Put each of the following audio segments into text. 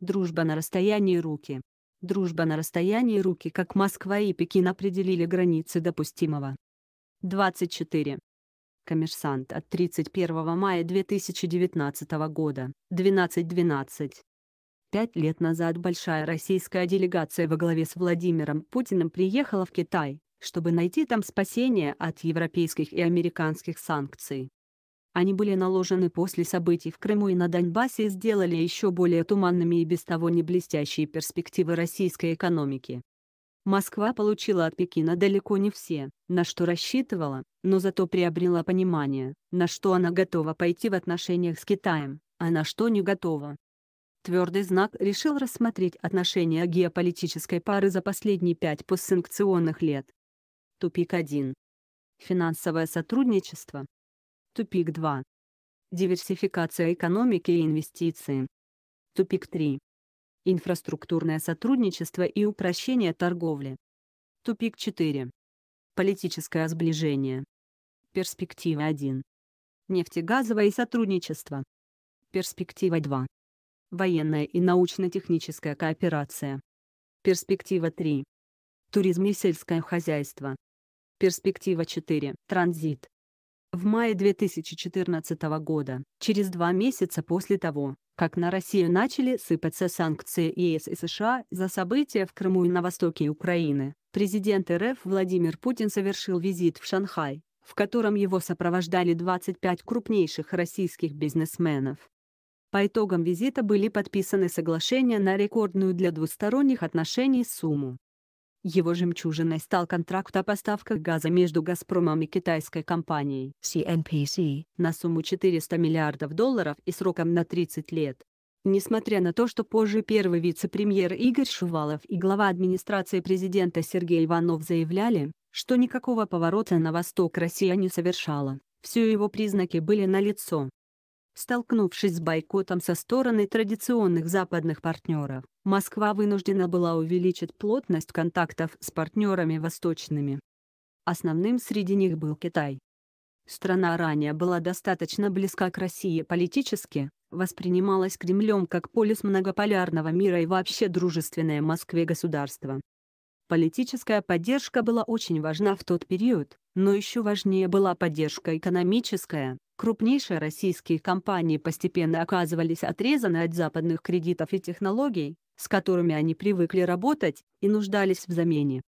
Дружба на расстоянии руки. Дружба на расстоянии руки, как Москва и Пекин определили границы допустимого. 24. Коммерсант от 31 мая 2019 года, 12.12. Пять лет назад большая российская делегация во главе с Владимиром Путиным приехала в Китай, чтобы найти там спасение от европейских и американских санкций. Они были наложены после событий в Крыму и на Донбассе и сделали еще более туманными и без того не блестящие перспективы российской экономики. Москва получила от Пекина далеко не все, на что рассчитывала, но зато приобрела понимание, на что она готова пойти в отношениях с Китаем, а на что не готова. Твердый знак решил рассмотреть отношения геополитической пары за последние пять постсанкционных лет. Тупик 1. Финансовое сотрудничество, Тупик 2. Диверсификация экономики и инвестиции. Тупик 3. Инфраструктурное сотрудничество и упрощение торговли. Тупик 4. Политическое сближение. Перспектива 1. Нефтегазовое сотрудничество. Перспектива 2. Военная и научно-техническая кооперация. Перспектива 3. Туризм и сельское хозяйство. Перспектива 4. Транзит в мае 2014 года, через два месяца после того, как на Россию начали сыпаться санкции ЕС и США за события в Крыму и на востоке Украины, президент РФ Владимир Путин совершил визит в Шанхай, в котором его сопровождали 25 крупнейших российских бизнесменов. По итогам визита были подписаны соглашения на рекордную для двусторонних отношений сумму его жемчужиной стал контракт о поставках газа между «Газпромом» и китайской компанией CNPC на сумму 400 миллиардов долларов и сроком на 30 лет. Несмотря на то, что позже первый вице-премьер Игорь Шувалов и глава администрации президента Сергей Иванов заявляли, что никакого поворота на восток Россия не совершала, все его признаки были налицо столкнувшись с бойкотом со стороны традиционных западных партнеров. Москва вынуждена была увеличить плотность контактов с партнерами восточными. Основным среди них был Китай. Страна ранее была достаточно близка к России политически, воспринималась Кремлем как полюс многополярного мира и вообще дружественное Москве государство. Политическая поддержка была очень важна в тот период, но еще важнее была поддержка экономическая, Крупнейшие российские компании постепенно оказывались отрезаны от западных кредитов и технологий, с которыми они привыкли работать, и нуждались в замене.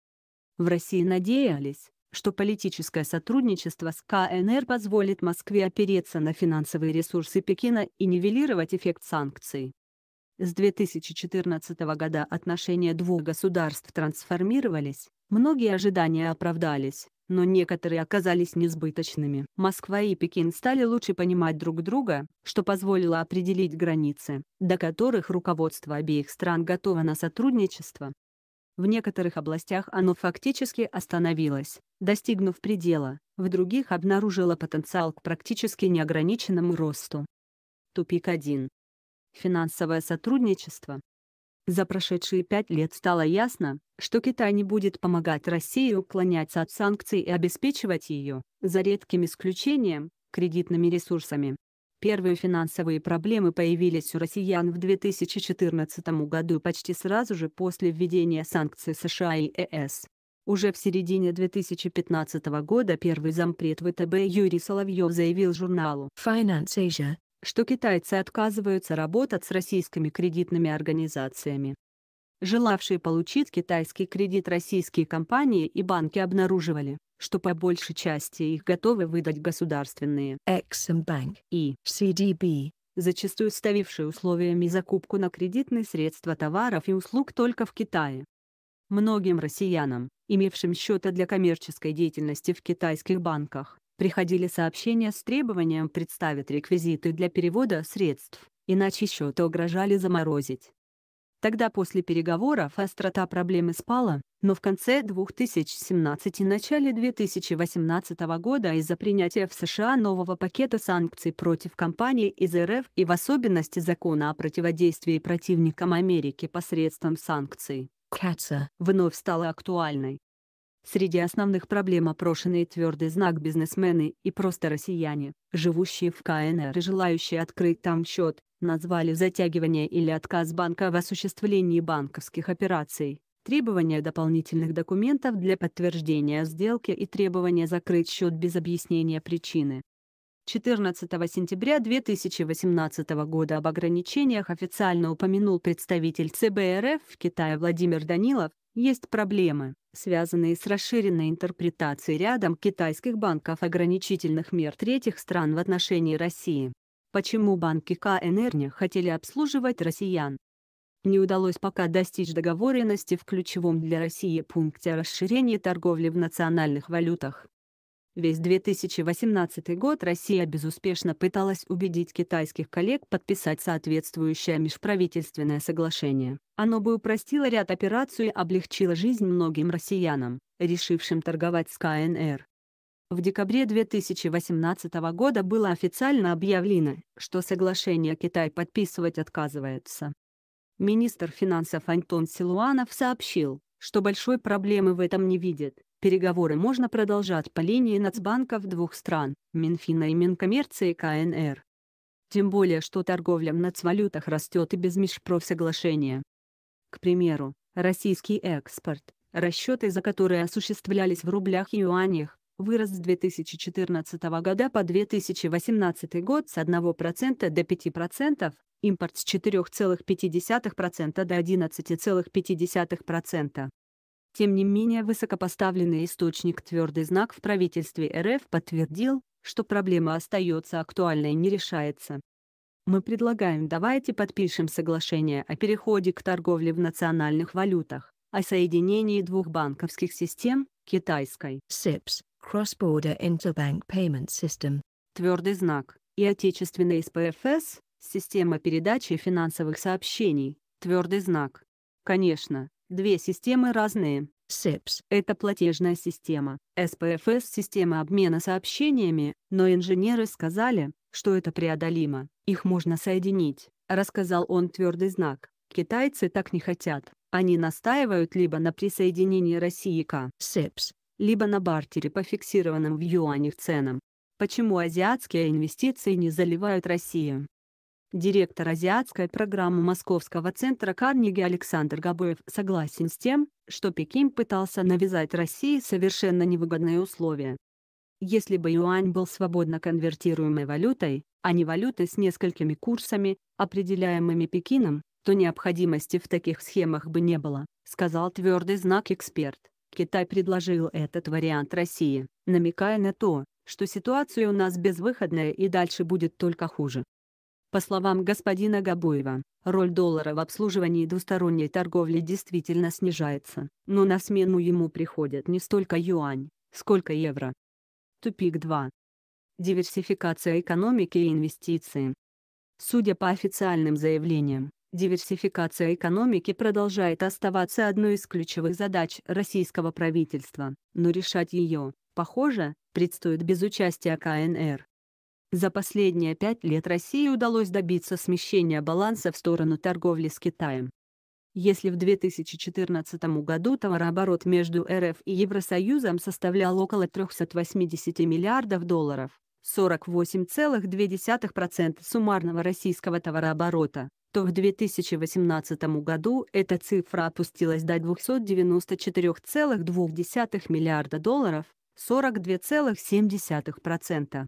В России надеялись, что политическое сотрудничество с КНР позволит Москве опереться на финансовые ресурсы Пекина и нивелировать эффект санкций. С 2014 года отношения двух государств трансформировались, многие ожидания оправдались но некоторые оказались несбыточными. Москва и Пекин стали лучше понимать друг друга, что позволило определить границы, до которых руководство обеих стран готово на сотрудничество. В некоторых областях оно фактически остановилось, достигнув предела, в других обнаружило потенциал к практически неограниченному росту. Тупик 1. Финансовое сотрудничество за прошедшие пять лет стало ясно, что Китай не будет помогать России уклоняться от санкций и обеспечивать ее, за редким исключением, кредитными ресурсами. Первые финансовые проблемы появились у россиян в 2014 году почти сразу же после введения санкций США и ЕС. Э Уже в середине 2015 года первый зампред ВТБ Юрий Соловьев заявил журналу Finance Asia, что китайцы отказываются работать с российскими кредитными организациями. Желавшие получить китайский кредит российские компании и банки обнаруживали, что по большей части их готовы выдать государственные Эксимбанк и CDB, зачастую ставившие условиями закупку на кредитные средства товаров и услуг только в Китае. Многим россиянам, имевшим счета для коммерческой деятельности в китайских банках, Приходили сообщения с требованием представить реквизиты для перевода средств, иначе счеты угрожали заморозить. Тогда после переговоров острота проблемы спала, но в конце 2017 и начале 2018 года из-за принятия в США нового пакета санкций против компаний из РФ и в особенности закона о противодействии противникам Америки посредством санкций, КАЦА вновь стала актуальной. Среди основных проблем опрошенные твердый знак бизнесмены и просто россияне, живущие в КНР и желающие открыть там счет, назвали затягивание или отказ банка в осуществлении банковских операций, требования дополнительных документов для подтверждения сделки и требования закрыть счет без объяснения причины. 14 сентября 2018 года об ограничениях официально упомянул представитель ЦБРФ РФ в Китае Владимир Данилов, есть проблемы, связанные с расширенной интерпретацией рядом китайских банков ограничительных мер третьих стран в отношении России. Почему банки КНР не хотели обслуживать россиян? Не удалось пока достичь договоренности в ключевом для России пункте расширения торговли в национальных валютах. Весь 2018 год Россия безуспешно пыталась убедить китайских коллег подписать соответствующее межправительственное соглашение. Оно бы упростило ряд операций и облегчило жизнь многим россиянам, решившим торговать с КНР. В декабре 2018 года было официально объявлено, что соглашение Китай подписывать отказывается. Министр финансов Антон Силуанов сообщил, что большой проблемы в этом не видит, Переговоры можно продолжать по линии нацбанков двух стран, Минфина и Минкоммерции КНР. Тем более, что торговля в нацвалютах растет и без межпрофсоглашения. К примеру, российский экспорт, расчеты за которые осуществлялись в рублях и юанях, вырос с 2014 года по 2018 год с 1% до 5%, импорт с 4,5% до 11,5%. Тем не менее, высокопоставленный источник «Твердый знак» в правительстве РФ подтвердил, что проблема остается актуальной и не решается. Мы предлагаем давайте подпишем соглашение о переходе к торговле в национальных валютах, о соединении двух банковских систем, китайской SIPS, Cross-Border Interbank Payment System, твердый знак, и отечественной СПФС, система передачи финансовых сообщений, твердый знак. Конечно, Две системы разные. SEPS – это платежная система, SPFS – система обмена сообщениями, но инженеры сказали, что это преодолимо, их можно соединить, рассказал он твердый знак. Китайцы так не хотят. Они настаивают либо на присоединении России к СЭПС, либо на бартере по фиксированным в юанях ценам. Почему азиатские инвестиции не заливают Россию? Директор азиатской программы Московского центра Карнеги Александр Габоев согласен с тем, что Пекин пытался навязать России совершенно невыгодные условия. Если бы юань был свободно конвертируемой валютой, а не валютой с несколькими курсами, определяемыми Пекином, то необходимости в таких схемах бы не было, сказал твердый знак эксперт. Китай предложил этот вариант России, намекая на то, что ситуация у нас безвыходная и дальше будет только хуже. По словам господина Габуева, роль доллара в обслуживании двусторонней торговли действительно снижается, но на смену ему приходят не столько юань, сколько евро. Тупик 2. Диверсификация экономики и инвестиции. Судя по официальным заявлениям, диверсификация экономики продолжает оставаться одной из ключевых задач российского правительства, но решать ее, похоже, предстоит без участия КНР. За последние пять лет России удалось добиться смещения баланса в сторону торговли с Китаем. Если в 2014 году товарооборот между РФ и Евросоюзом составлял около 380 миллиардов долларов, 48,2% суммарного российского товарооборота, то в 2018 году эта цифра опустилась до 294,2 миллиарда долларов, 42,7%.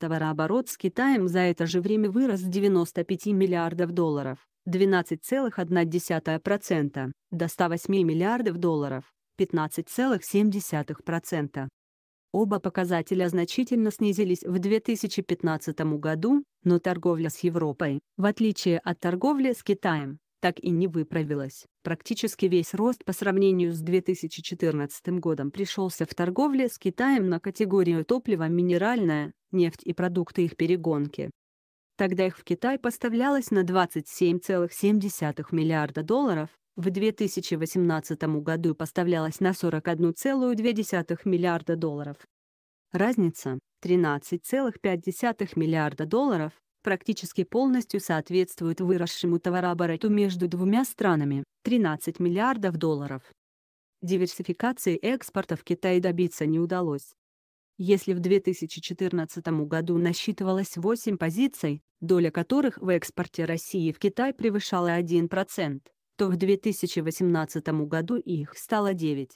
Товарооборот с Китаем за это же время вырос с 95 миллиардов долларов, 12,1%, до 108 миллиардов долларов, 15,7%. Оба показателя значительно снизились в 2015 году, но торговля с Европой, в отличие от торговли с Китаем, так и не выправилась. Практически весь рост по сравнению с 2014 годом пришелся в торговле с Китаем на категорию топлива минеральное, нефть и продукты их перегонки. Тогда их в Китай поставлялось на 27,7 миллиарда долларов, в 2018 году поставлялось на 41,2 миллиарда долларов. Разница – 13,5 миллиарда долларов практически полностью соответствует выросшему товарообороту между двумя странами – 13 миллиардов долларов. Диверсификации экспорта в Китай добиться не удалось. Если в 2014 году насчитывалось 8 позиций, доля которых в экспорте России в Китай превышала 1%, то в 2018 году их стало 9.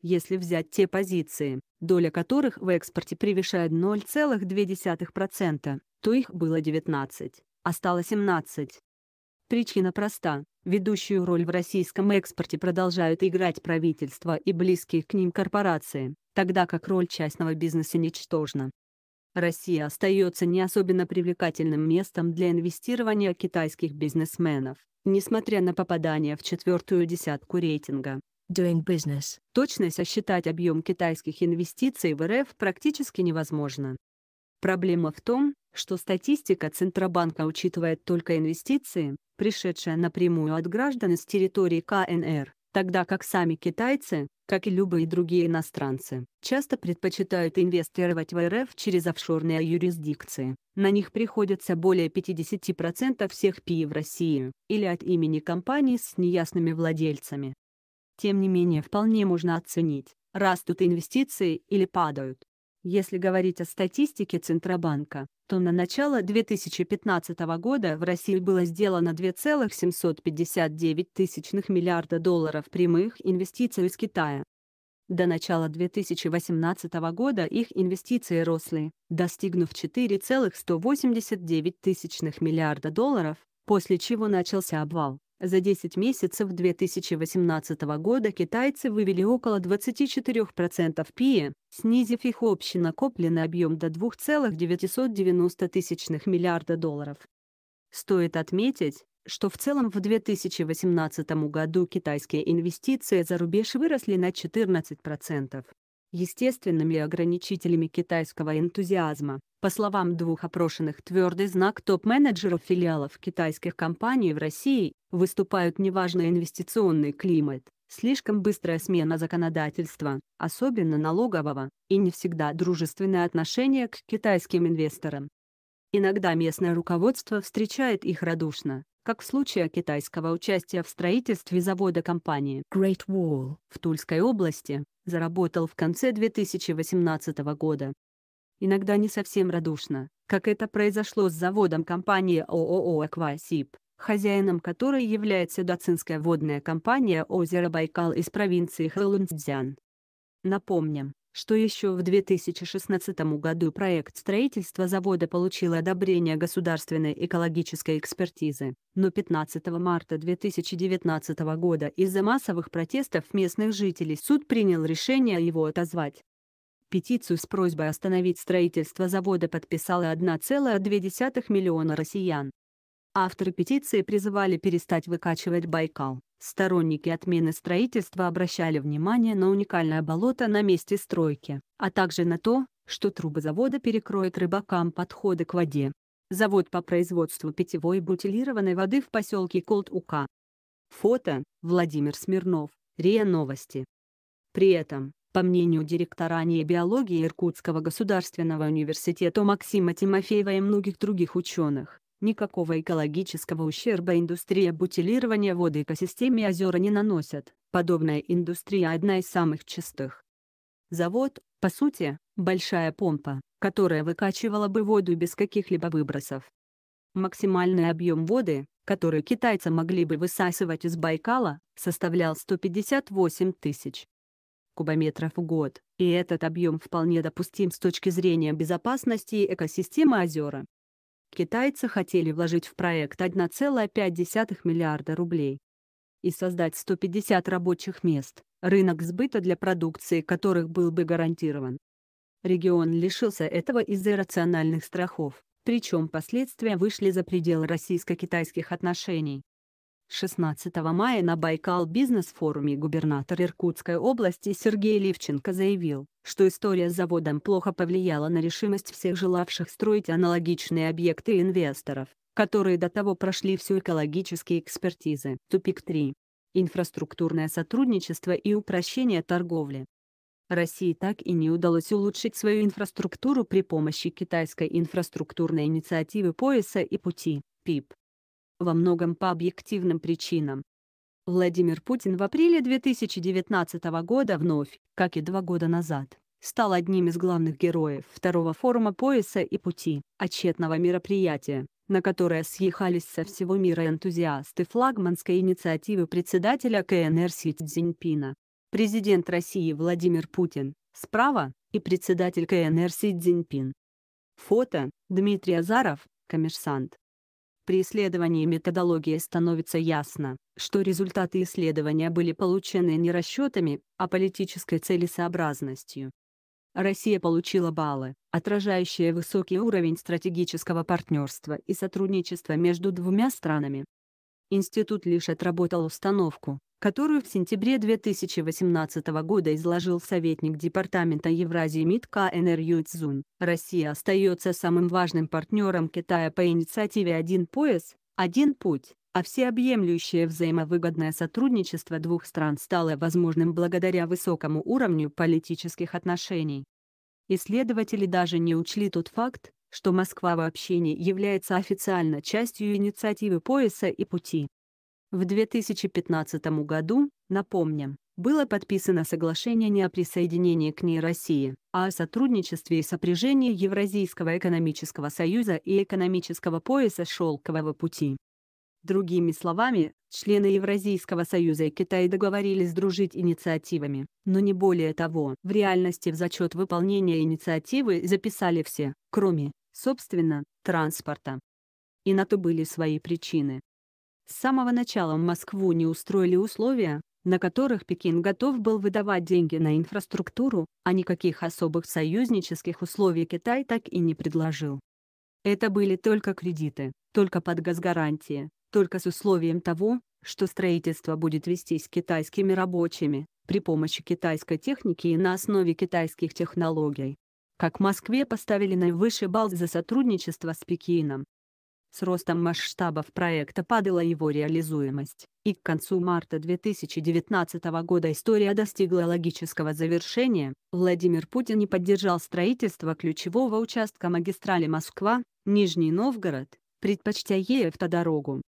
Если взять те позиции, доля которых в экспорте превышает 0,2%, то их было 19, а стало 17. Причина проста. Ведущую роль в российском экспорте продолжают играть правительства и близкие к ним корпорации, тогда как роль частного бизнеса ничтожна. Россия остается не особенно привлекательным местом для инвестирования китайских бизнесменов, несмотря на попадание в четвертую десятку рейтинга. Doing business. Точно сосчитать объем китайских инвестиций в РФ практически невозможно. Проблема в том, что статистика Центробанка учитывает только инвестиции, пришедшие напрямую от граждан из территории КНР, тогда как сами китайцы, как и любые другие иностранцы, часто предпочитают инвестировать в РФ через офшорные юрисдикции. На них приходится более 50% всех ПИ в России, или от имени компаний с неясными владельцами. Тем не менее вполне можно оценить, растут инвестиции или падают. Если говорить о статистике Центробанка, то на начало 2015 года в России было сделано 2,759 тысячных миллиарда долларов прямых инвестиций из Китая. До начала 2018 года их инвестиции росли, достигнув 4,189 тысячных миллиарда долларов, после чего начался обвал. За 10 месяцев 2018 года китайцы вывели около 24% ПИЭ, снизив их общий накопленный объем до 2,990 миллиарда долларов. Стоит отметить, что в целом в 2018 году китайские инвестиции за рубеж выросли на 14% естественными ограничителями китайского энтузиазма. По словам двух опрошенных, твердый знак топ-менеджеров филиалов китайских компаний в России выступают неважно инвестиционный климат, слишком быстрая смена законодательства, особенно налогового, и не всегда дружественное отношение к китайским инвесторам. Иногда местное руководство встречает их радушно, как в случае китайского участия в строительстве завода компании Great Wall в Тульской области, заработал в конце 2018 года. Иногда не совсем радушно, как это произошло с заводом компании ООО «Эквасип», хозяином которой является дацинская водная компания «Озеро Байкал» из провинции Хэлунцзян. Напомним, что еще в 2016 году проект строительства завода получил одобрение государственной экологической экспертизы, но 15 марта 2019 года из-за массовых протестов местных жителей суд принял решение его отозвать. Петицию с просьбой остановить строительство завода подписало 1,2 миллиона россиян, Авторы петиции призывали перестать выкачивать Байкал. Сторонники отмены строительства обращали внимание на уникальное болото на месте стройки, а также на то, что трубы завода перекроют рыбакам подходы к воде. Завод по производству питьевой бутилированной воды в поселке Колт-Ука. Фото – Владимир Смирнов, РИА Новости. При этом, по мнению директора НИИ биологии Иркутского государственного университета Максима Тимофеева и многих других ученых, Никакого экологического ущерба индустрия бутилирования воды экосистеме озера не наносят, подобная индустрия одна из самых чистых. Завод, по сути, большая помпа, которая выкачивала бы воду без каких-либо выбросов. Максимальный объем воды, который китайцы могли бы высасывать из Байкала, составлял 158 тысяч кубометров в год, и этот объем вполне допустим с точки зрения безопасности экосистемы озера. Китайцы хотели вложить в проект 1,5 миллиарда рублей и создать 150 рабочих мест, рынок сбыта для продукции которых был бы гарантирован. Регион лишился этого из-за рациональных страхов, причем последствия вышли за пределы российско-китайских отношений. 16 мая на Байкал-бизнес-форуме губернатор Иркутской области Сергей Левченко заявил, что история с заводом плохо повлияла на решимость всех желавших строить аналогичные объекты инвесторов, которые до того прошли всю экологические экспертизы. Тупик 3. Инфраструктурное сотрудничество и упрощение торговли. России так и не удалось улучшить свою инфраструктуру при помощи китайской инфраструктурной инициативы пояса и пути, ПИП во многом по объективным причинам. Владимир Путин в апреле 2019 года вновь, как и два года назад, стал одним из главных героев второго форума «Пояса и пути» отчетного мероприятия, на которое съехались со всего мира энтузиасты флагманской инициативы председателя КНР Си Цзиньпина. Президент России Владимир Путин, справа, и председатель КНР Си Цзиньпин. Фото – Дмитрий Азаров, коммерсант. При исследовании методологии становится ясно, что результаты исследования были получены не расчетами, а политической целесообразностью. Россия получила баллы, отражающие высокий уровень стратегического партнерства и сотрудничества между двумя странами. Институт лишь отработал установку, которую в сентябре 2018 года изложил советник Департамента Евразии МИД КНР Юй Россия остается самым важным партнером Китая по инициативе «Один пояс, один путь», а всеобъемлющее взаимовыгодное сотрудничество двух стран стало возможным благодаря высокому уровню политических отношений. Исследователи даже не учли тот факт, что Москва вообще не является официально частью инициативы пояса и пути. В 2015 году, напомним, было подписано соглашение не о присоединении к ней России, а о сотрудничестве и сопряжении Евразийского экономического союза и экономического пояса «Шелкового пути». Другими словами, члены Евразийского союза и Китай договорились дружить инициативами, но не более того. В реальности в зачет выполнения инициативы записали все, кроме, собственно, транспорта. И на то были свои причины. С самого начала в Москву не устроили условия, на которых Пекин готов был выдавать деньги на инфраструктуру, а никаких особых союзнических условий Китай так и не предложил. Это были только кредиты, только под газгарантии, только с условием того, что строительство будет вестись китайскими рабочими, при помощи китайской техники и на основе китайских технологий. Как Москве поставили наивысший балл за сотрудничество с Пекином, с ростом масштабов проекта падала его реализуемость, и к концу марта 2019 года история достигла логического завершения. Владимир Путин не поддержал строительство ключевого участка магистрали Москва, Нижний Новгород, предпочтя ей автодорогу.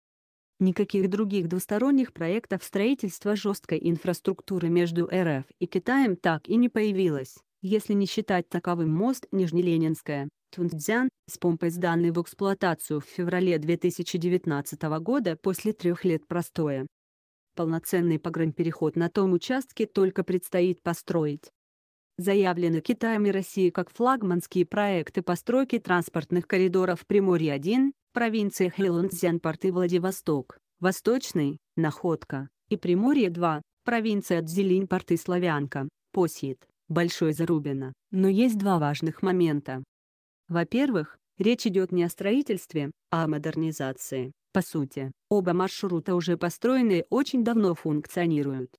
Никаких других двусторонних проектов строительства жесткой инфраструктуры между РФ и Китаем так и не появилось если не считать таковым мост Нижнеленинская, Тунцзян, с помпой сданный в эксплуатацию в феврале 2019 года после трех лет простоя. Полноценный погранпереход на том участке только предстоит построить. Заявлены Китаем и Россией как флагманские проекты постройки транспортных коридоров Приморье-1, провинциях Хелунцзян, порты Владивосток, Восточный, Находка, и Приморье-2, провинция Дзилинь, порты Славянка, Посид. Большой Зарубина, но есть два важных момента. Во-первых, речь идет не о строительстве, а о модернизации. По сути, оба маршрута уже построены и очень давно функционируют.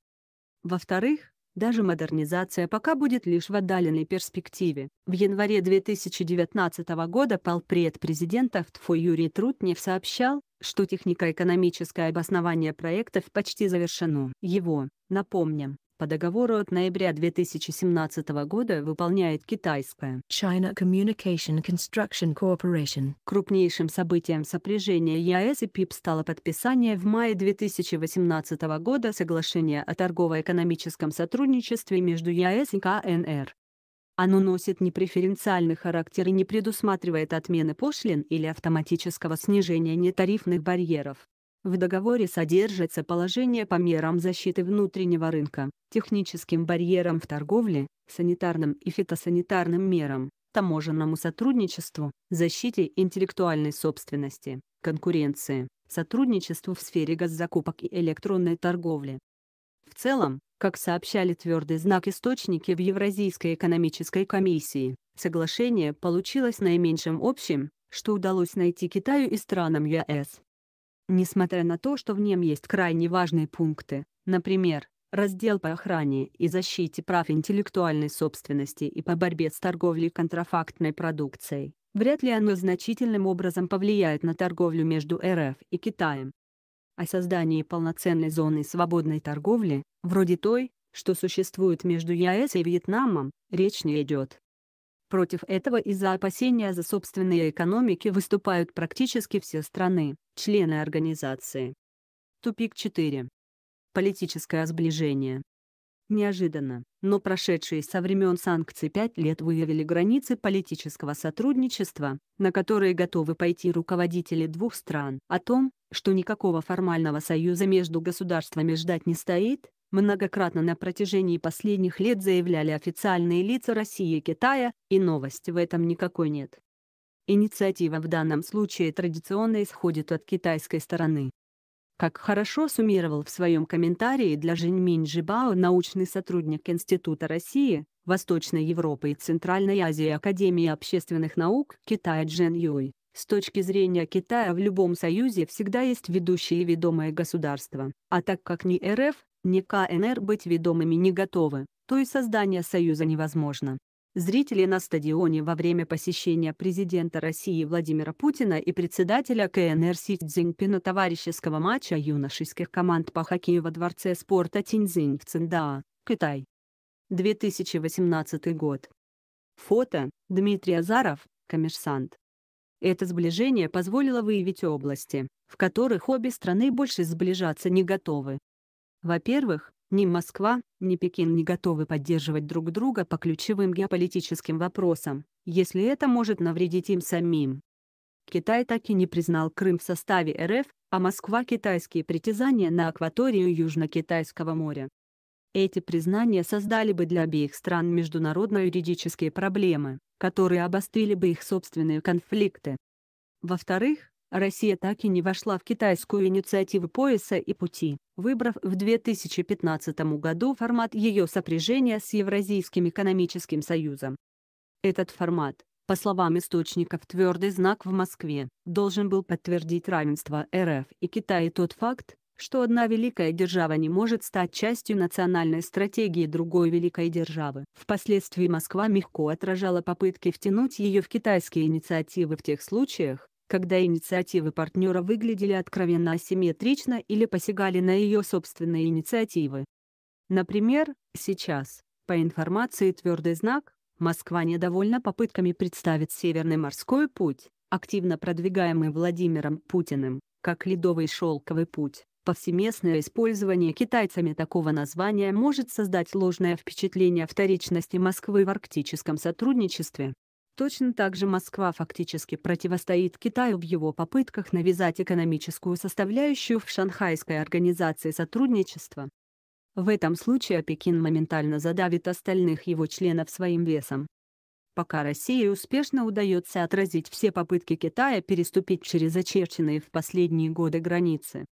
Во-вторых, даже модернизация пока будет лишь в отдаленной перспективе. В январе 2019 года полпред президента ВТФО Юрий Трутнев сообщал, что технико-экономическое обоснование проектов почти завершено. Его, напомним, по договору от ноября 2017 года выполняет китайская China Communication Construction Corporation. Крупнейшим событием сопряжения ЕАЭС и ПИП стало подписание в мае 2018 года соглашения о торгово-экономическом сотрудничестве между ЕАЭС и КНР. Оно носит непреференциальный характер и не предусматривает отмены пошлин или автоматического снижения нетарифных барьеров. В договоре содержится положение по мерам защиты внутреннего рынка, техническим барьерам в торговле, санитарным и фитосанитарным мерам, таможенному сотрудничеству, защите интеллектуальной собственности, конкуренции, сотрудничеству в сфере газзакупок и электронной торговли. В целом, как сообщали твердый знак источники в Евразийской экономической комиссии, соглашение получилось наименьшим общим, что удалось найти Китаю и странам ЕС. Несмотря на то, что в нем есть крайне важные пункты, например, раздел по охране и защите прав интеллектуальной собственности и по борьбе с торговлей контрафактной продукцией, вряд ли оно значительным образом повлияет на торговлю между РФ и Китаем. О создании полноценной зоны свободной торговли, вроде той, что существует между ЕАЭС и Вьетнамом, речь не идет. Против этого из-за опасения за собственные экономики выступают практически все страны, члены организации. Тупик 4. Политическое сближение. Неожиданно, но прошедшие со времен санкций пять лет выявили границы политического сотрудничества, на которые готовы пойти руководители двух стран. О том, что никакого формального союза между государствами ждать не стоит, многократно на протяжении последних лет заявляли официальные лица России и Китая, и новости в этом никакой нет. Инициатива в данном случае традиционно исходит от китайской стороны. Как хорошо суммировал в своем комментарии для Женьминь Жибао научный сотрудник Института России, Восточной Европы и Центральной Азии Академии общественных наук Китая Джен Юй, с точки зрения Китая в любом союзе всегда есть ведущие и ведомые государство, а так как ни РФ, ни КНР быть ведомыми не готовы, то и создание Союза невозможно. Зрители на стадионе во время посещения президента России Владимира Путина и председателя КНР Си Цзиньпина товарищеского матча юношеских команд по хоккею во Дворце спорта Тиньцзинь в Циндаа, Китай. 2018 год. Фото. Дмитрий Азаров, коммерсант. Это сближение позволило выявить области, в которых обе страны больше сближаться не готовы, во-первых, ни Москва, ни Пекин не готовы поддерживать друг друга по ключевым геополитическим вопросам, если это может навредить им самим. Китай так и не признал Крым в составе РФ, а Москва – китайские притязания на акваторию Южно-Китайского моря. Эти признания создали бы для обеих стран международно-юридические проблемы, которые обострили бы их собственные конфликты. Во-вторых, а Россия так и не вошла в китайскую инициативу пояса и пути, выбрав в 2015 году формат ее сопряжения с Евразийским экономическим союзом. Этот формат, по словам источников «Твердый знак» в Москве, должен был подтвердить равенство РФ и Китая тот факт, что одна великая держава не может стать частью национальной стратегии другой великой державы. Впоследствии Москва мягко отражала попытки втянуть ее в китайские инициативы в тех случаях, когда инициативы партнера выглядели откровенно асимметрично или посягали на ее собственные инициативы. Например, сейчас, по информации «Твердый знак», Москва недовольна попытками представить Северный морской путь, активно продвигаемый Владимиром Путиным, как ледовый шелковый путь. Повсеместное использование китайцами такого названия может создать ложное впечатление вторичности Москвы в арктическом сотрудничестве. Точно так же Москва фактически противостоит Китаю в его попытках навязать экономическую составляющую в Шанхайской организации сотрудничества. В этом случае Пекин моментально задавит остальных его членов своим весом. Пока России успешно удается отразить все попытки Китая переступить через очерченные в последние годы границы,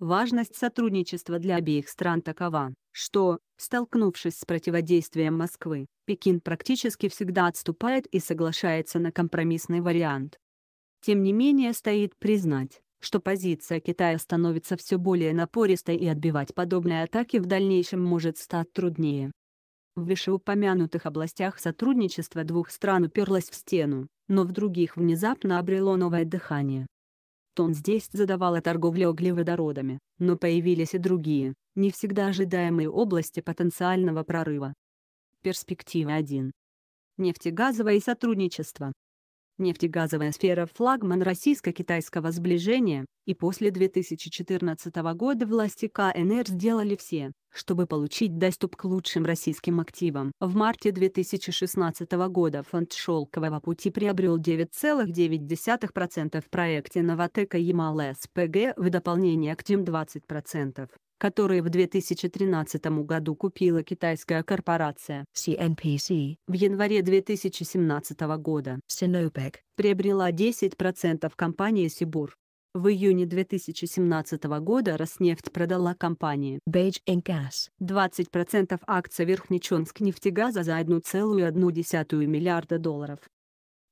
Важность сотрудничества для обеих стран такова, что, столкнувшись с противодействием Москвы, Пекин практически всегда отступает и соглашается на компромиссный вариант. Тем не менее стоит признать, что позиция Китая становится все более напористой и отбивать подобные атаки в дальнейшем может стать труднее. В вышеупомянутых областях сотрудничество двух стран уперлось в стену, но в других внезапно обрело новое дыхание. Тон здесь задавала торговля углеводородами, но появились и другие, не всегда ожидаемые области потенциального прорыва. Перспективы 1. Нефтегазовое сотрудничество нефтегазовая сфера флагман российско-китайского сближения, и после 2014 года власти КНР сделали все, чтобы получить доступ к лучшим российским активам. В марте 2016 года фонд «Шелкового пути» приобрел 9,9% в проекте «Новотека Ямал СПГ» в дополнение к тем 20%, которые в 2013 году купила китайская корпорация CNPC, в январе 2017 года Sinopec приобрела 10% компании Сибур. В июне 2017 года Роснефть продала компании Beijing Gas 20% акций Верхнечонск нефтегаза за 1,1 миллиарда долларов.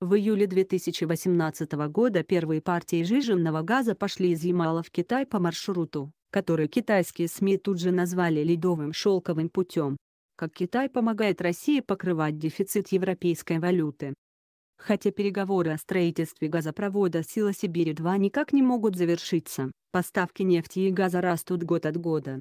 В июле 2018 года первые партии жиженного газа пошли из Ямала в Китай по маршруту который китайские СМИ тут же назвали ледовым шелковым путем. Как Китай помогает России покрывать дефицит европейской валюты. Хотя переговоры о строительстве газопровода «Сила Сибири-2» никак не могут завершиться, поставки нефти и газа растут год от года.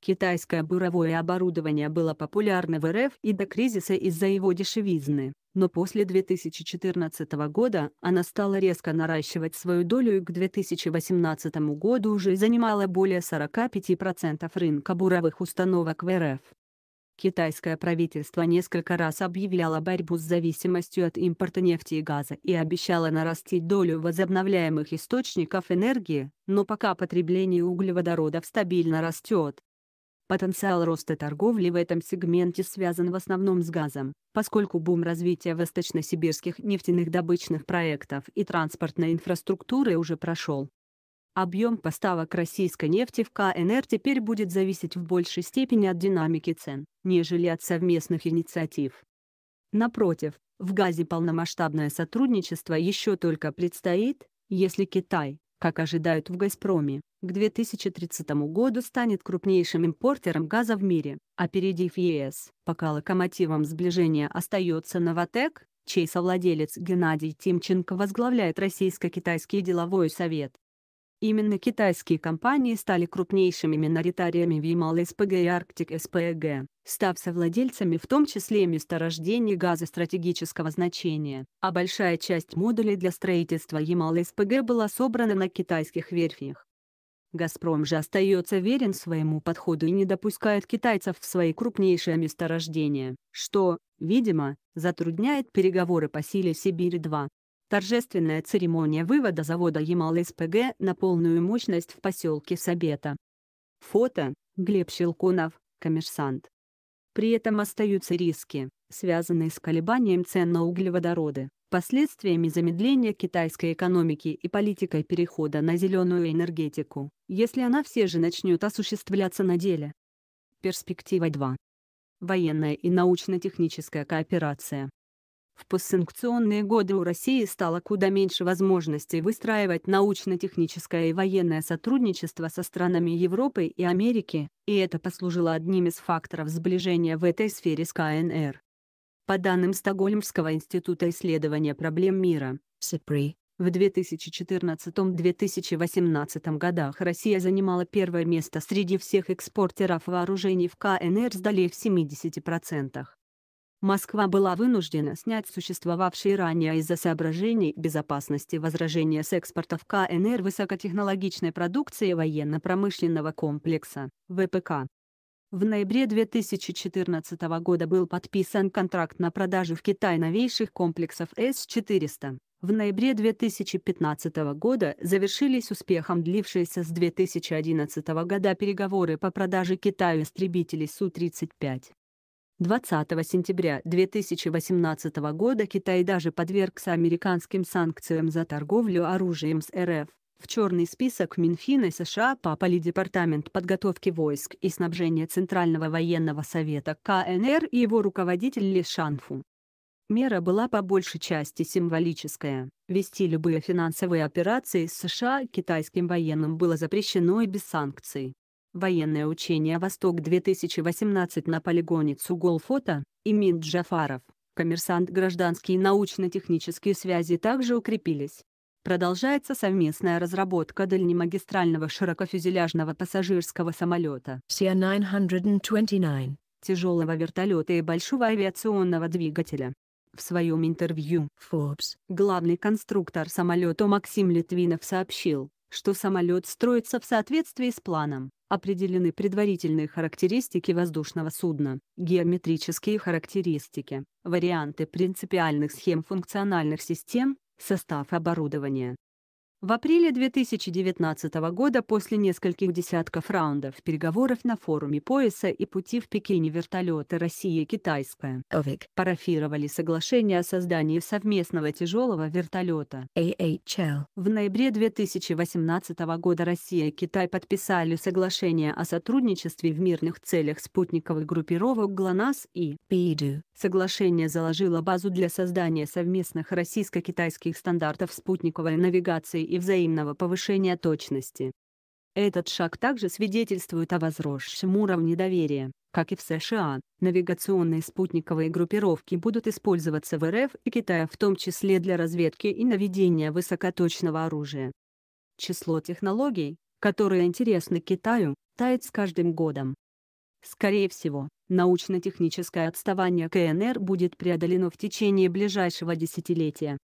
Китайское буровое оборудование было популярно в РФ и до кризиса из-за его дешевизны, но после 2014 года она стала резко наращивать свою долю и к 2018 году уже занимала более 45% рынка буровых установок в РФ. Китайское правительство несколько раз объявляло борьбу с зависимостью от импорта нефти и газа и обещало нарастить долю возобновляемых источников энергии, но пока потребление углеводородов стабильно растет, Потенциал роста торговли в этом сегменте связан в основном с газом, поскольку бум развития восточно-сибирских нефтяных добычных проектов и транспортной инфраструктуры уже прошел. Объем поставок российской нефти в КНР теперь будет зависеть в большей степени от динамики цен, нежели от совместных инициатив. Напротив, в газе полномасштабное сотрудничество еще только предстоит, если Китай, как ожидают в «Газпроме», к 2030 году станет крупнейшим импортером газа в мире, опередив ЕС. Пока локомотивом сближения остается «Новотек», чей совладелец Геннадий Тимченко возглавляет Российско-Китайский деловой совет. Именно китайские компании стали крупнейшими миноритариями в Ямал-СПГ и Арктик-СПГ, став совладельцами в том числе месторождений газа стратегического значения, а большая часть модулей для строительства Ямал-СПГ была собрана на китайских верфях. «Газпром» же остается верен своему подходу и не допускает китайцев в свои крупнейшие месторождения, что, видимо, затрудняет переговоры по силе «Сибирь-2». Торжественная церемония вывода завода Ямал-СПГ на полную мощность в поселке Сабета. Фото – Глеб Щелкунов, коммерсант. При этом остаются риски, связанные с колебанием цен на углеводороды, последствиями замедления китайской экономики и политикой перехода на зеленую энергетику, если она все же начнет осуществляться на деле. Перспектива 2. Военная и научно-техническая кооперация. В постсанкционные годы у России стало куда меньше возможностей выстраивать научно-техническое и военное сотрудничество со странами Европы и Америки, и это послужило одним из факторов сближения в этой сфере с КНР. По данным Стокгольмского института исследования проблем мира, СИПРИ, в 2014-2018 годах Россия занимала первое место среди всех экспортеров вооружений в КНР с долей в 70%. Москва была вынуждена снять существовавшие ранее из-за соображений безопасности возражения с экспорта в КНР высокотехнологичной продукции военно-промышленного комплекса ВПК. В ноябре 2014 года был подписан контракт на продажу в Китай новейших комплексов С-400. В ноябре 2015 года завершились успехом длившиеся с 2011 года переговоры по продаже Китаю истребителей Су-35. 20 сентября 2018 года Китай даже подвергся американским санкциям за торговлю оружием с РФ. В черный список Минфина США попали Департамент подготовки войск и снабжения Центрального военного совета КНР и его руководитель Ли Шанфу. Мера была по большей части символическая. Вести любые финансовые операции с США китайским военным было запрещено и без санкций. Военное учение «Восток-2018» на полигоне Цугол-Фото, Имин Джафаров, коммерсант гражданские научно-технические связи также укрепились. Продолжается совместная разработка дальнемагистрального широкофюзеляжного пассажирского самолета CR-929, тяжелого вертолета и большого авиационного двигателя. В своем интервью Forbes главный конструктор самолета Максим Литвинов сообщил, что самолет строится в соответствии с планом. Определены предварительные характеристики воздушного судна, геометрические характеристики, варианты принципиальных схем функциональных систем, состав оборудования, в апреле 2019 года после нескольких десятков раундов переговоров на форуме пояса и пути в Пекине вертолеты Россия Китайская ОВИК парафировали соглашение о создании совместного тяжелого вертолета AHL. А в ноябре 2018 года Россия и Китай подписали соглашение о сотрудничестве в мирных целях спутниковой группировок ГЛОНАСС и ПИДУ. Соглашение заложило базу для создания совместных российско-китайских стандартов спутниковой навигации и взаимного повышения точности. Этот шаг также свидетельствует о возросшем уровне доверия. Как и в США, навигационные спутниковые группировки будут использоваться в РФ и Китае в том числе для разведки и наведения высокоточного оружия. Число технологий, которые интересны Китаю, тает с каждым годом. Скорее всего, научно-техническое отставание КНР будет преодолено в течение ближайшего десятилетия.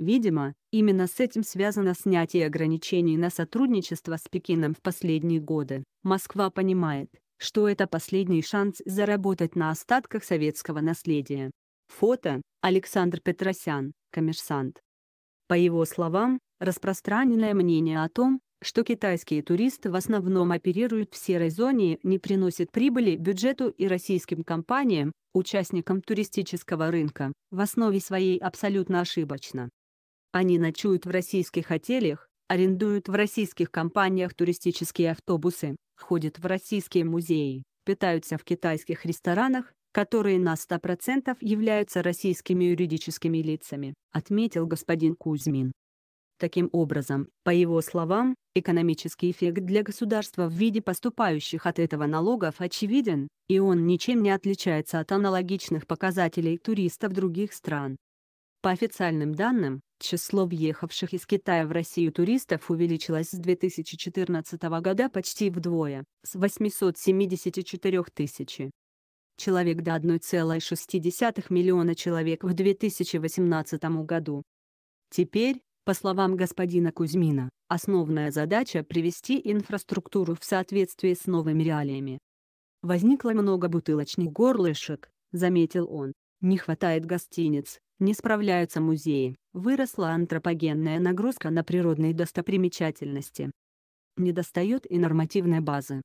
Видимо, именно с этим связано снятие ограничений на сотрудничество с Пекином в последние годы. Москва понимает, что это последний шанс заработать на остатках советского наследия. Фото Александр Петросян, коммерсант. По его словам, распространенное мнение о том, что китайские туристы в основном оперируют в серой зоне не приносит прибыли бюджету и российским компаниям, участникам туристического рынка, в основе своей абсолютно ошибочно. Они ночуют в российских отелях, арендуют в российских компаниях туристические автобусы, ходят в российские музеи, питаются в китайских ресторанах, которые на 100% являются российскими юридическими лицами, отметил господин Кузьмин. Таким образом, по его словам, экономический эффект для государства в виде поступающих от этого налогов очевиден, и он ничем не отличается от аналогичных показателей туристов других стран. По официальным данным, Число въехавших из Китая в Россию туристов увеличилось с 2014 года почти вдвое, с 874 тысяч человек до 1,6 миллиона человек в 2018 году. Теперь, по словам господина Кузьмина, основная задача привести инфраструктуру в соответствии с новыми реалиями. Возникло много бутылочных горлышек, заметил он. Не хватает гостиниц, не справляются музеи, выросла антропогенная нагрузка на природные достопримечательности. Недостает и нормативной базы.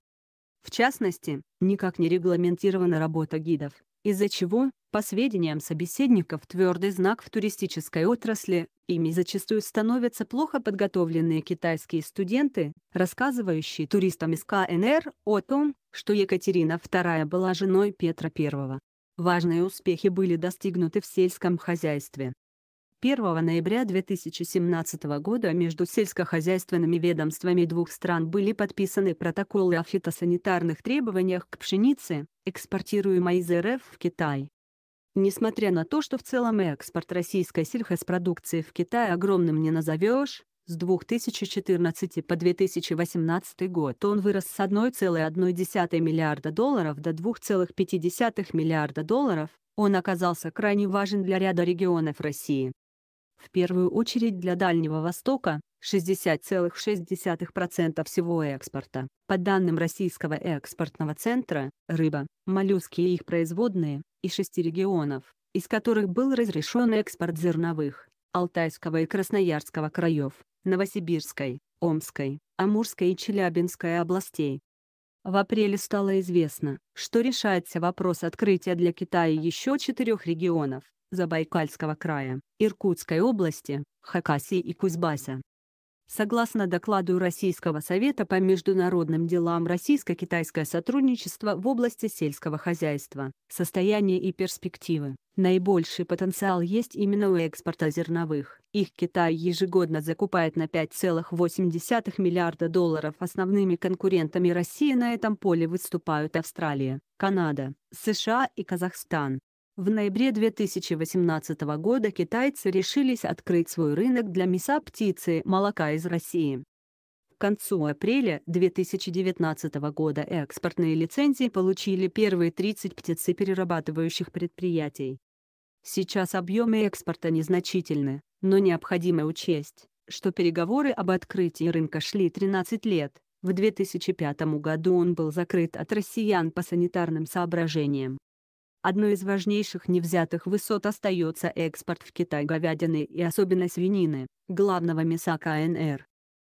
В частности, никак не регламентирована работа гидов, из-за чего, по сведениям собеседников, твердый знак в туристической отрасли, ими зачастую становятся плохо подготовленные китайские студенты, рассказывающие туристам из КНР о том, что Екатерина II была женой Петра I. Важные успехи были достигнуты в сельском хозяйстве. 1 ноября 2017 года между сельскохозяйственными ведомствами двух стран были подписаны протоколы о фитосанитарных требованиях к пшенице, экспортируемой из РФ в Китай. Несмотря на то, что в целом экспорт российской сельхозпродукции в Китай огромным не назовешь, с 2014 по 2018 год он вырос с 1,1 миллиарда долларов до 2,5 миллиарда долларов, он оказался крайне важен для ряда регионов России. В первую очередь для Дальнего Востока, 60,6% всего экспорта. По данным Российского экспортного центра, рыба, моллюски и их производные, из шести регионов, из которых был разрешен экспорт зерновых, Алтайского и Красноярского краев, Новосибирской, Омской, Амурской и Челябинской областей. В апреле стало известно, что решается вопрос открытия для Китая еще четырех регионов – Забайкальского края, Иркутской области, Хакасии и Кузбасса. Согласно докладу Российского совета по международным делам российско-китайское сотрудничество в области сельского хозяйства, состояние и перспективы, наибольший потенциал есть именно у экспорта зерновых. Их Китай ежегодно закупает на 5,8 миллиарда долларов. Основными конкурентами России на этом поле выступают Австралия, Канада, США и Казахстан. В ноябре 2018 года китайцы решились открыть свой рынок для мяса птицы молока из России. К концу апреля 2019 года экспортные лицензии получили первые 30 птицеперерабатывающих предприятий. Сейчас объемы экспорта незначительны, но необходимо учесть, что переговоры об открытии рынка шли 13 лет. В 2005 году он был закрыт от россиян по санитарным соображениям. Одной из важнейших невзятых высот остается экспорт в Китай говядины и особенно свинины, главного мяса КНР.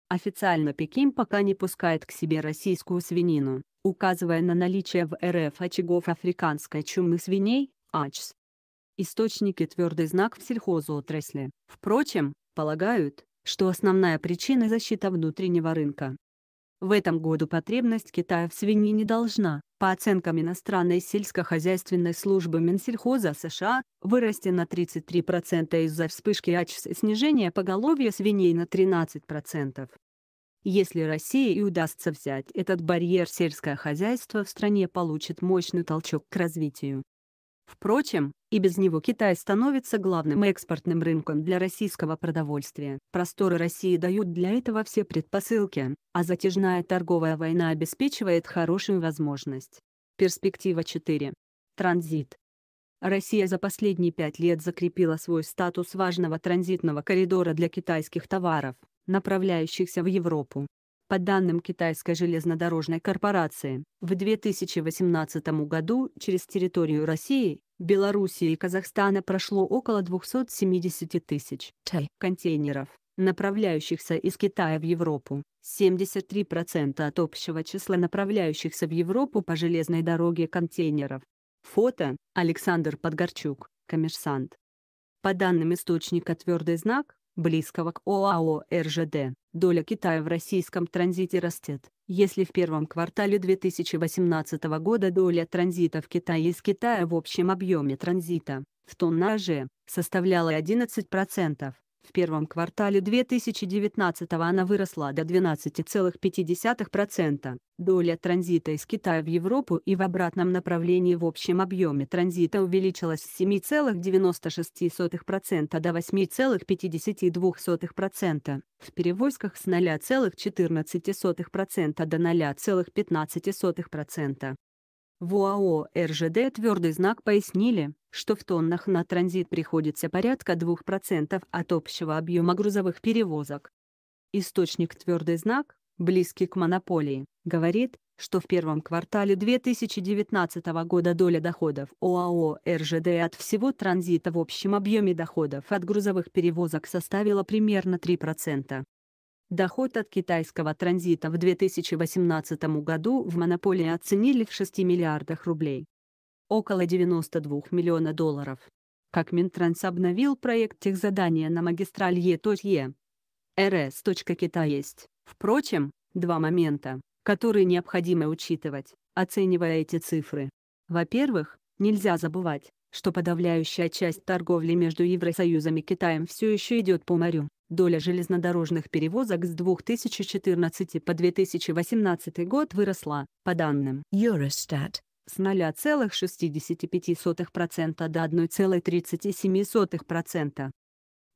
Официально Пекин пока не пускает к себе российскую свинину, указывая на наличие в РФ очагов африканской чумы свиней, АЧС. Источники твердый знак в сельхозотрасли, впрочем, полагают, что основная причина защита внутреннего рынка. В этом году потребность Китая в свине не должна, по оценкам иностранной сельскохозяйственной службы Минсельхоза США, вырасти на 33% из-за вспышки АЧС и снижения поголовья свиней на 13%. Если России и удастся взять этот барьер, сельское хозяйство в стране получит мощный толчок к развитию. Впрочем, и без него Китай становится главным экспортным рынком для российского продовольствия. Просторы России дают для этого все предпосылки, а затяжная торговая война обеспечивает хорошую возможность. Перспектива 4. Транзит. Россия за последние пять лет закрепила свой статус важного транзитного коридора для китайских товаров, направляющихся в Европу. По данным Китайской железнодорожной корпорации, в 2018 году через территорию России, Белоруссии и Казахстана прошло около 270 тысяч контейнеров, направляющихся из Китая в Европу. 73% от общего числа направляющихся в Европу по железной дороге контейнеров. Фото Александр Подгорчук, коммерсант. По данным источника «Твердый знак», близкого к ОАО РЖД, доля Китая в российском транзите растет. Если в первом квартале 2018 года доля транзита в Китае из Китая в общем объеме транзита, в тоннаже, составляла 11%, в первом квартале 2019 она выросла до 12,5%. Доля транзита из Китая в Европу и в обратном направлении в общем объеме транзита увеличилась с 7,96% до 8,52%, в перевозках с 0,14% до 0,15%. В УАО а РЖД твердый знак пояснили, что в тоннах на транзит приходится порядка 2% от общего объема грузовых перевозок. Источник «Твердый знак», близкий к монополии, говорит, что в первом квартале 2019 года доля доходов ОАО а РЖД от всего транзита в общем объеме доходов от грузовых перевозок составила примерно 3%. Доход от китайского транзита в 2018 году в монополии оценили в 6 миллиардах рублей. Около 92 миллиона долларов. Как Минтранс обновил проект техзадания на магистраль Е.Е. РС. Кита есть. Впрочем, два момента, которые необходимо учитывать, оценивая эти цифры. Во-первых, нельзя забывать, что подавляющая часть торговли между Евросоюзом и Китаем все еще идет по морю доля железнодорожных перевозок с 2014 по 2018 год выросла, по данным Eurostat, с 0,65% до 1,37%.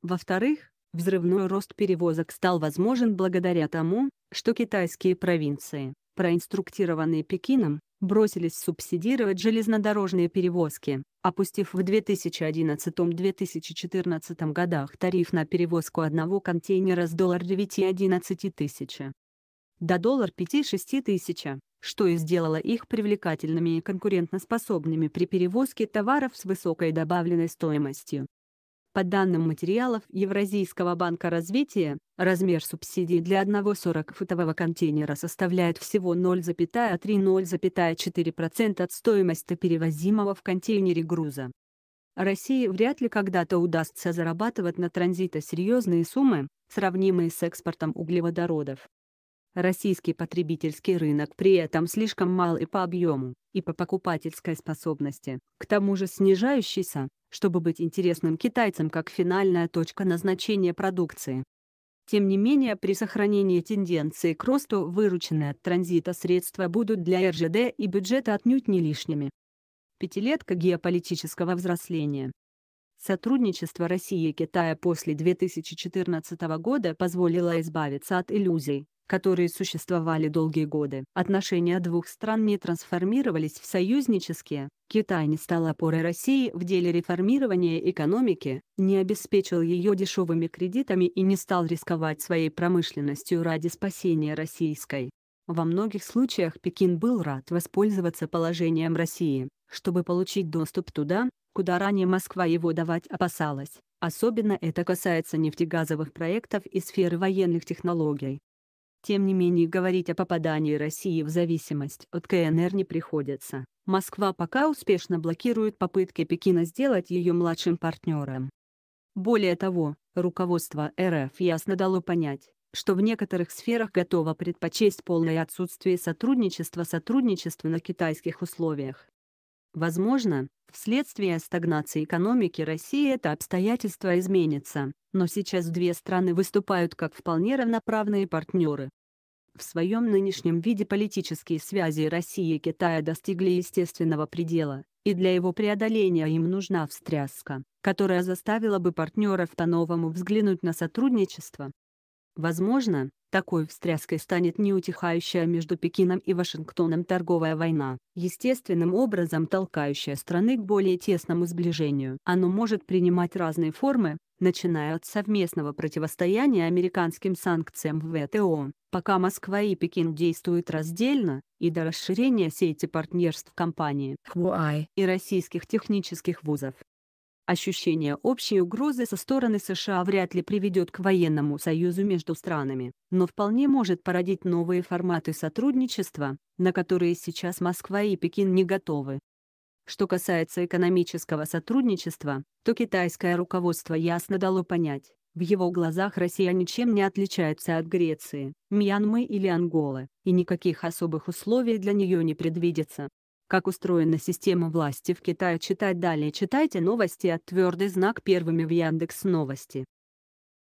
Во-вторых, взрывной рост перевозок стал возможен благодаря тому, что китайские провинции, проинструктированные Пекином, бросились субсидировать железнодорожные перевозки, опустив в 2011-2014 годах тариф на перевозку одного контейнера с доллар 9-11 тысяч до доллар 5-6 тысяч, что и сделало их привлекательными и конкурентоспособными при перевозке товаров с высокой добавленной стоимостью. По данным материалов Евразийского банка развития, размер субсидий для одного 40-футового контейнера составляет всего 0,3-0,4% от стоимости перевозимого в контейнере груза. России вряд ли когда-то удастся зарабатывать на транзита серьезные суммы, сравнимые с экспортом углеводородов. Российский потребительский рынок при этом слишком мал и по объему, и по покупательской способности, к тому же снижающийся, чтобы быть интересным китайцам как финальная точка назначения продукции. Тем не менее, при сохранении тенденции к росту вырученные от транзита средства будут для РЖД и бюджета отнюдь не лишними. Пятилетка геополитического взросления Сотрудничество России и Китая после 2014 года позволило избавиться от иллюзий, которые существовали долгие годы. Отношения двух стран не трансформировались в союзнические, Китай не стал опорой России в деле реформирования экономики, не обеспечил ее дешевыми кредитами и не стал рисковать своей промышленностью ради спасения российской. Во многих случаях Пекин был рад воспользоваться положением России, чтобы получить доступ туда, куда ранее Москва его давать опасалась, особенно это касается нефтегазовых проектов и сферы военных технологий. Тем не менее говорить о попадании России в зависимость от КНР не приходится. Москва пока успешно блокирует попытки Пекина сделать ее младшим партнером. Более того, руководство РФ ясно дало понять, что в некоторых сферах готово предпочесть полное отсутствие сотрудничества сотрудничества на китайских условиях. Возможно, вследствие стагнации экономики России это обстоятельство изменится, но сейчас две страны выступают как вполне равноправные партнеры. В своем нынешнем виде политические связи России и Китая достигли естественного предела, и для его преодоления им нужна встряска, которая заставила бы партнеров по-новому взглянуть на сотрудничество. Возможно, такой встряской станет неутихающая между Пекином и Вашингтоном торговая война, естественным образом толкающая страны к более тесному сближению. Оно может принимать разные формы, начиная от совместного противостояния американским санкциям в ВТО, пока Москва и Пекин действуют раздельно, и до расширения сети партнерств компании Huawei и российских технических вузов. Ощущение общей угрозы со стороны США вряд ли приведет к военному союзу между странами, но вполне может породить новые форматы сотрудничества, на которые сейчас Москва и Пекин не готовы. Что касается экономического сотрудничества, то китайское руководство ясно дало понять, в его глазах Россия ничем не отличается от Греции, Мьянмы или Анголы, и никаких особых условий для нее не предвидится как устроена система власти в Китае, читать далее. Читайте новости от «Твердый знак» первыми в Яндекс Новости.